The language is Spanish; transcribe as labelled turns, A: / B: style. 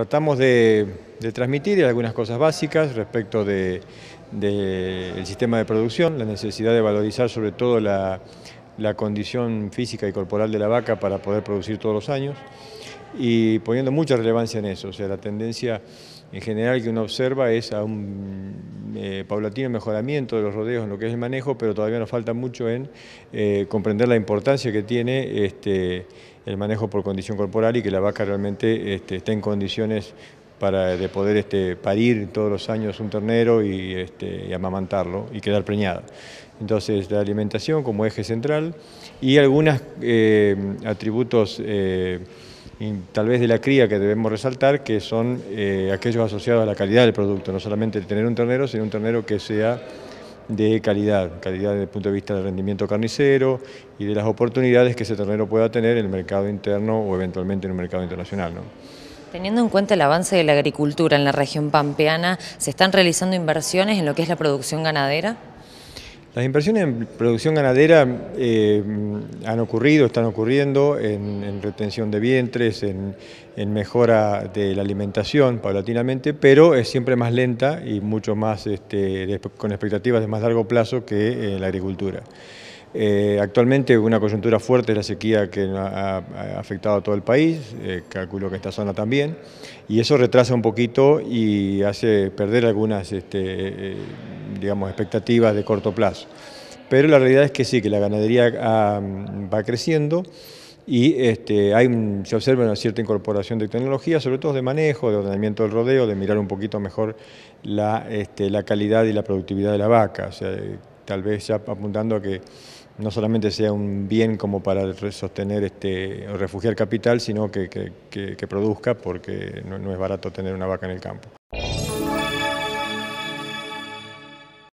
A: Tratamos de, transmitir algunas cosas básicas respecto del sistema de producción, la necesidad de valorizar sobre todo la, condición física y corporal de la vaca para poder producir todos los años y poniendo mucha relevancia en eso. O sea, la tendencia en general que uno observa es a un eh, paulatino mejoramiento de los rodeos en lo que es el manejo, pero todavía nos falta mucho en eh, comprender la importancia que tiene este, el manejo por condición corporal y que la vaca realmente este, esté en condiciones para, de poder este, parir todos los años un ternero y, este, y, amamantarlo y quedar preñada. Entonces la alimentación como eje central y algunos eh, atributos eh, tal vez de la cría que debemos resaltar que son eh, aquellos asociados a la calidad del producto, no solamente tener un ternero, sino un ternero que sea de calidad, calidad desde el punto de vista del rendimiento carnicero y de las oportunidades que ese ternero pueda tener en el mercado interno o eventualmente en el mercado internacional.
B: Teniendo en cuenta el avance de la agricultura en la región pampeana, ¿se están realizando inversiones en lo que es la producción ganadera?
A: Las inversiones en producción ganadera eh, han ocurrido, están ocurriendo en, retención de vientres, en, mejora de la alimentación paulatinamente, pero es siempre más lenta y mucho más este, con expectativas de más largo plazo que en eh, la agricultura. Eh, actualmente una coyuntura fuerte es la sequía que ha, afectado a todo el país, calculo que esta zona también, y eso retrasa un poquito y hace perder algunas este, digamos, expectativas de corto plazo. Pero la realidad es que sí, que la ganadería ah, va creciendo y este, se observa una cierta incorporación de tecnología, sobre todo de manejo, de ordenamiento del rodeo, de mirar un poquito mejor este, la, calidad y la productividad de la vaca, o sea, tal vez ya apuntando a que no solamente sea un bien como para sostener este, o refugiar capital, sino que, produzca, porque no es barato tener una vaca en el campo.